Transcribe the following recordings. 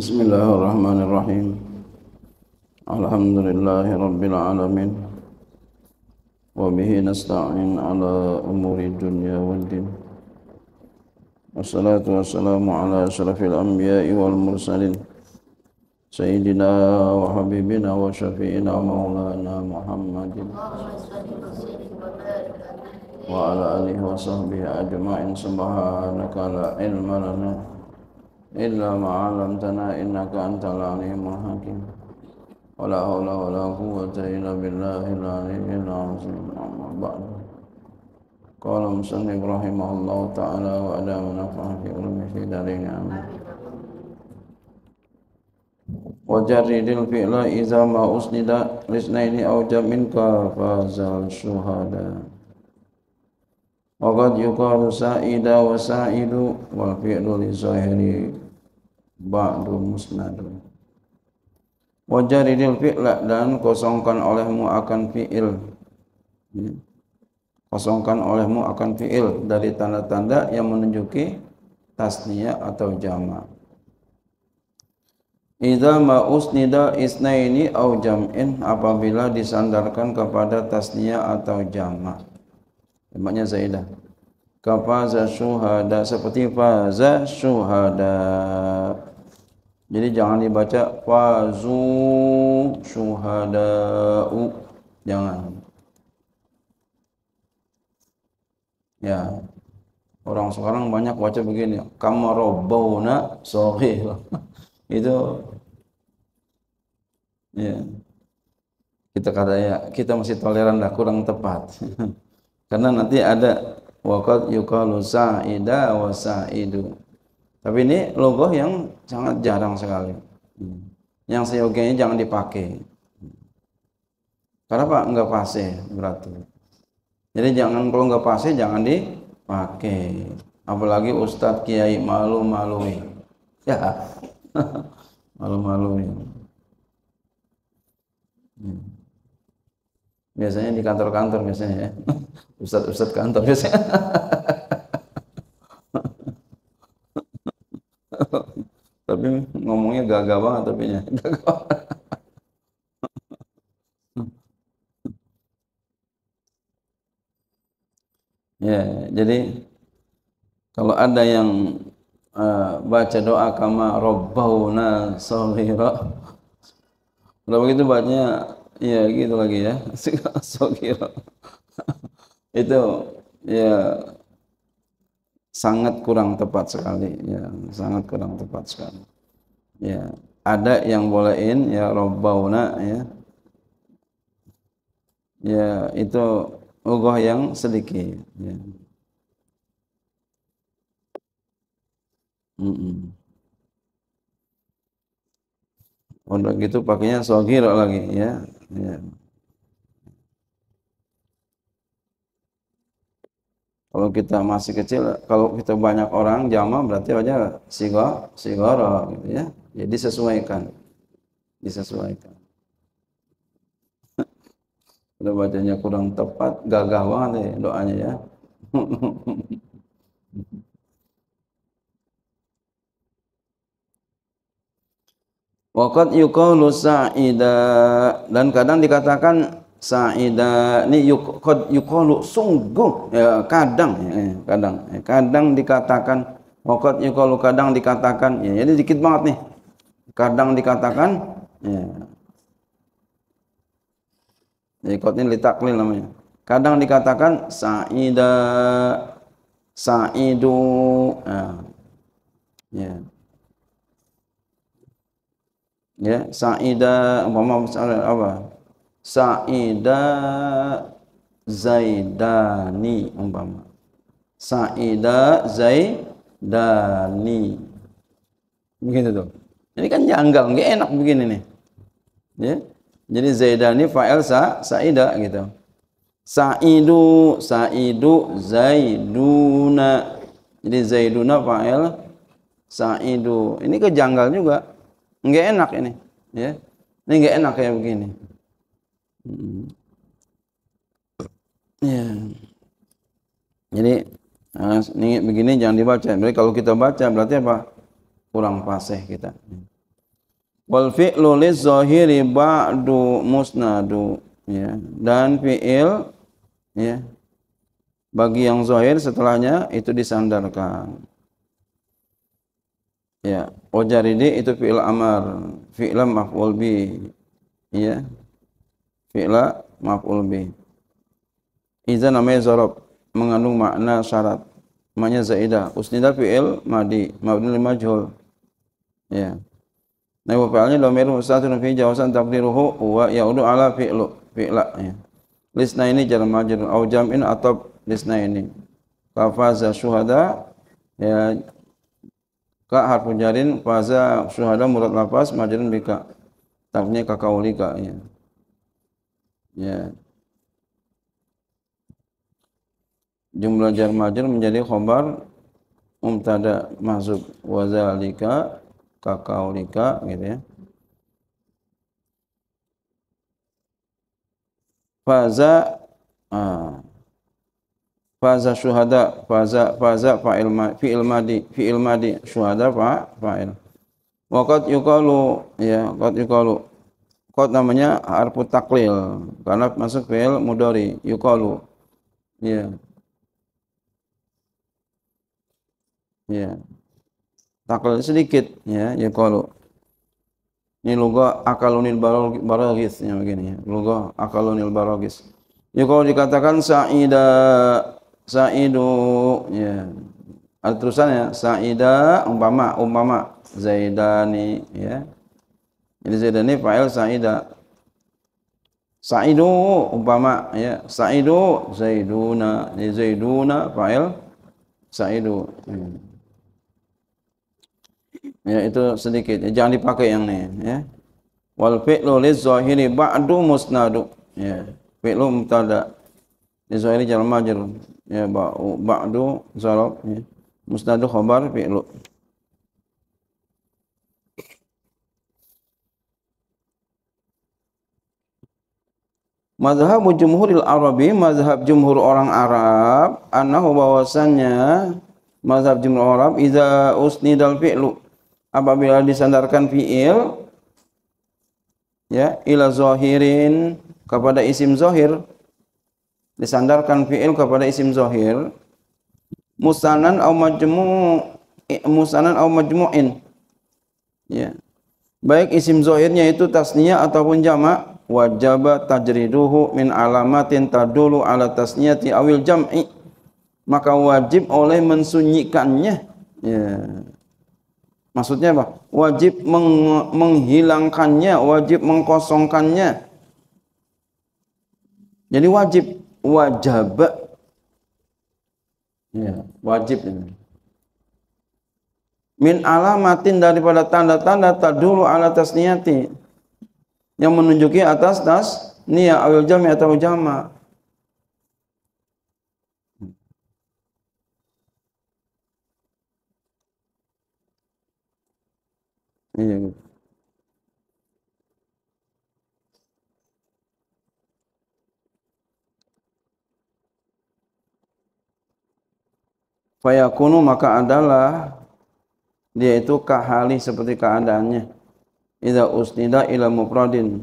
بسم الله الرحمن الرحيم الحمد لله رب العالمين وبه نستعين على أمور الدنيا والدين والصلاة والسلام على أشرف الأنبياء والمرسلين سيدنا وحبيبنا وشفينا مولانا محمد وعلى آله وصحبه أجمعين سبحانك لا علم لنا إلا ما علمتنا إنك أنت العليم الحكيم ولا حول ولا قوة إلا بالله العلي العظيم أما بعد قال المصنف رحمه الله تعالى وأدام نفع في علمه في دارين آمين وجرد الفعل إذا ما أسند لاثنين أو جمع فاز الشهداء وقد يقال سائدا وسائد والفعل لظاهره ba'du musnadun wajaridil fi'la dan kosongkan olehmu akan fi'il ya. kosongkan olehmu akan fi'il dari tanda-tanda yang menunjuki tasnia atau jama' Idza ma usnida isnaini au jam'in apabila disandarkan kepada tasnia atau jama. Jamaknya zaidah. Kafaza syuhada seperti faza syuhada. Jadi jangan dibaca fazu syuhada'u. Jangan. Ya. Orang sekarang banyak baca begini, kama rabbawna Itu ya. Kita kata ya, kita masih toleran lah kurang tepat. Karena nanti ada waqad yuqalu sa'ida wa sa'idu tapi ini logo yang sangat jarang sekali. Yang seyogianya jangan dipakai. Karena Pak nggak pasti berarti. Jadi jangan kalau enggak pasti jangan dipakai. Apalagi Ustadz Kiai malu-malui. Ya, malu-malui. Biasanya di kantor-kantor biasanya ya. Ustadz-ustadz kantor biasanya. gagah banget tapinya. Gagah. ya, jadi kalau ada yang uh, baca doa kama robbauna saghira. Kalau begitu bacanya ya gitu lagi ya. Saghira. Itu ya sangat kurang tepat sekali ya sangat kurang tepat sekali ya ada yang bolehin ya robbauna ya ya itu ugoh yang sedikit ya. Mm -mm. Udah gitu pakainya sogir lagi ya. ya. Kalau kita masih kecil, kalau kita banyak orang jama berarti aja sigor, sigoro gitu ya. Jadi ya, sesuaikan. Disesuaikan. Kalau bacanya kurang tepat, gagah banget nih doanya ya. Wakat yukaulu sa'ida dan kadang dikatakan Sa'ida ini yuk, yukalu sungguh ya, kadang ya, eh, kadang ya, kadang dikatakan wakat yukalu kadang dikatakan ya, jadi dikit banget nih kadang dikatakan ya. Jadi ini litaklil namanya. Kadang dikatakan sa'ida sa'idu nah. ya. Yeah. apa yeah. sa'ida umpama apa? Sa'ida Zaidani umpama. Sa'ida Zaidani. Begitu tuh. Ini kan janggal, nggak enak begini nih. Ya. Jadi Zaidani fa'il sa Sa'ida gitu. Sa'idu Sa'idu Zaiduna. Jadi Zaiduna fa'il Sa'idu. Ini kejanggal juga. Nggak enak ini. Ya. Ini nggak enak kayak begini. Ya. Jadi ini begini jangan dibaca. Jadi kalau kita baca berarti apa? Kurang fasih kita. Wal fi'lu lizahiri ba'du musnadu. Ya. Dan fi'il ya bagi yang zahir setelahnya itu disandarkan. Ya, ojaridi itu fi'il amar, fi'il maf'ul bi. Ya, fi'la maf'ul bi iza namanya zarab mengandung makna syarat maknanya Zaidah. usnida fi'il madi mabni lima majhul ya nah wa fa'alnya dhamir mustatun fi jawazan taqdiruhu wa ya'udu ala fi'lu fi'la ya lisna ini jalan majrur au jam'in atau lisna ini kafaza syuhada ya ka harfu jarin faza syuhada murad lafaz majrun bika taknya kakaulika ya ya jumlah jar majrur menjadi khobar umtada masuk wazalika kakaulika gitu ya faza ah, faza syuhada faza faza fa'il ma fi'il madi fi'il madi syuhada fa fa'il wa qad yuqalu ya qad yuqalu kot namanya harfu taklil karena masuk fi'il mudori yukalu ya yeah. ya yeah. taklil sedikit ya yeah. yukalu ini luga akalunil barogis ya begini ya luga akalunil barogis yukalu dikatakan sa'ida sa'idu ya yeah. terusannya sa'ida umpama umpama zaidani ya jadi Zaid ini fa'il sa'ida. Sa'idu umpama ya, sa'idu Zaiduna, jadi Zaiduna fa'il sa'idu. Hmm. Ya itu sedikit. Ya, jangan dipakai yang ini ya. Wal fi'lu lizahiri ba'du musnadu. Ya, fi'lu mubtada. Lizahiri jar majrur. Ya ba'du zarab ya. Musnadu khabar fi'lu. Mazhab jumhuril Arabi, mazhab jumhur orang Arab, anahu bahwasannya mazhab jumhur Arab iza usnidal fi'lu apabila disandarkan fi'il ya ila zahirin kepada isim zahir disandarkan fi'il kepada isim zahir musanan au majmu musanan au majmu'in ya baik isim zahirnya itu tasniyah ataupun jamak wajaba tajriduhu min alamatin tadulu ala tasniyati awil jam'i maka wajib oleh mensunyikannya ya. maksudnya apa wajib meng menghilangkannya wajib mengkosongkannya jadi wajib wajaba ya wajib ini min alamatin daripada tanda-tanda tadulu ala tasniyati yang menunjuki atas tas niyah awil jami atau jama. Iya gitu. Fayakunu maka adalah dia itu kahali seperti keadaannya idza usnida ila mufradin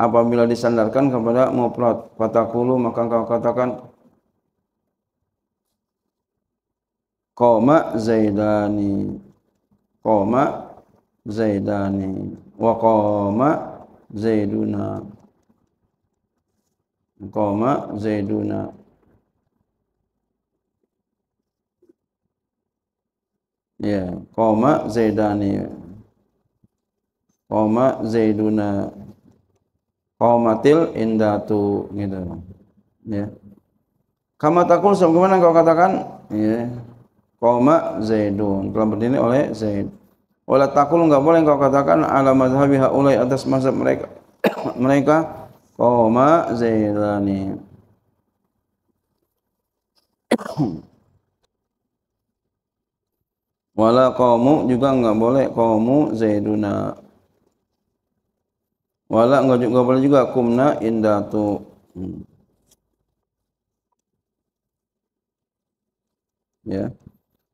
apabila disandarkan kepada mufrad fatakulu maka kau katakan Koma Zaidani Koma Zaidani Wa koma Zaiduna Koma Zaiduna Ya, koma Zaidani koma zaiduna komatil indatu gitu ya kama takul sebagaimana kau katakan ya koma zaidun telah berdiri oleh zaid oleh takul nggak boleh kau katakan ala mazhabi haulai atas mazhab mereka mereka koma zaidani wala kamu juga nggak boleh kamu zaiduna wala enggak juga boleh juga kumna indatu hmm. ya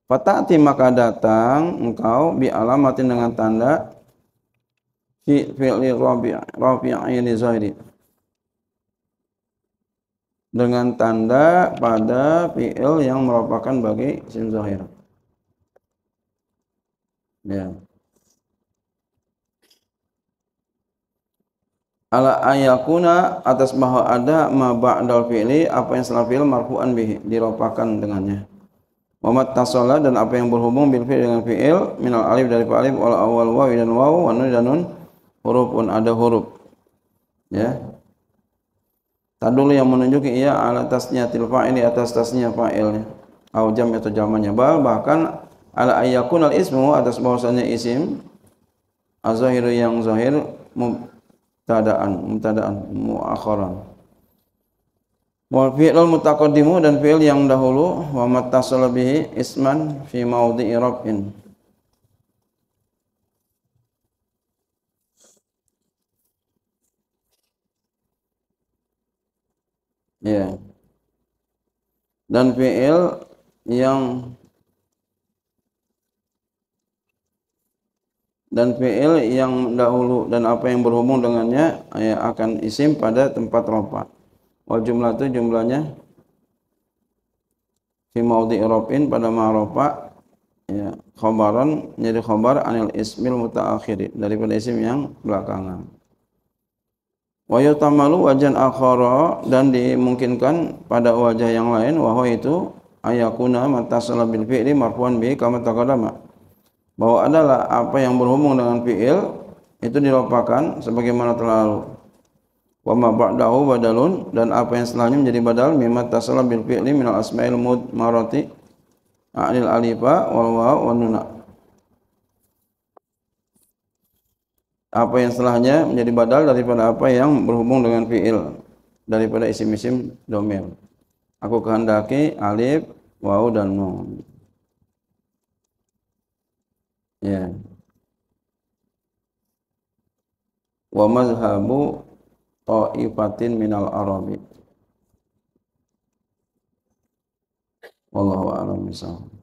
fatati maka datang engkau bi alamatin dengan tanda fi fi'li rabi' rafi'in zahiri dengan tanda pada fi'il yang merupakan bagi isim zahir ya ala ayakuna atas bahwa ada ma ba'dal fi'li apa yang setelah fi'il marfu'an bihi diropakan dengannya Muhammad tasola dan apa yang berhubung bil fi'il dengan fi'il minal alif dari alif wal awal waw dan waw wa nun dan nun huruf pun ada huruf ya tadulu yang menunjuki ia ya, ala tasnya til fa'ili atas tasnya fa'ilnya au jam atau jamannya bal bahkan ala ayakun al ismu atas bahwasanya isim azahiru yang zahir tadaan mubtadaan muakhiran wal fi'lul mutaqaddimu dan fi'il yang dahulu wa mattasala bihi isman fi maudhi'i raf'in ya yeah. dan fi'il yang dan fi'il yang dahulu dan apa yang berhubung dengannya eh, akan isim pada tempat rofa wal jumlah itu jumlahnya fi maudhi irobin pada ma'rofa ya khobaron jadi khobar anil ismil mutaakhiri daripada isim yang belakangan wa yutamalu wajan akhara dan dimungkinkan pada wajah yang lain wahwa itu ayakuna matasala bil fi'li marfuan bi kama taqaddama bahwa adalah apa yang berhubung dengan fiil itu dilupakan sebagaimana terlalu wa ma ba'dahu badalun dan apa yang setelahnya menjadi badal mimma tasala bil fi'li minal asma'il mudmarati anil alifa wal waw wan apa yang setelahnya menjadi badal daripada apa yang berhubung dengan fi'il daripada isim-isim domain aku kehendaki alif waw dan nun ya wa mazhabu ta'ifatin minal arabi wallahu a'lam bishawab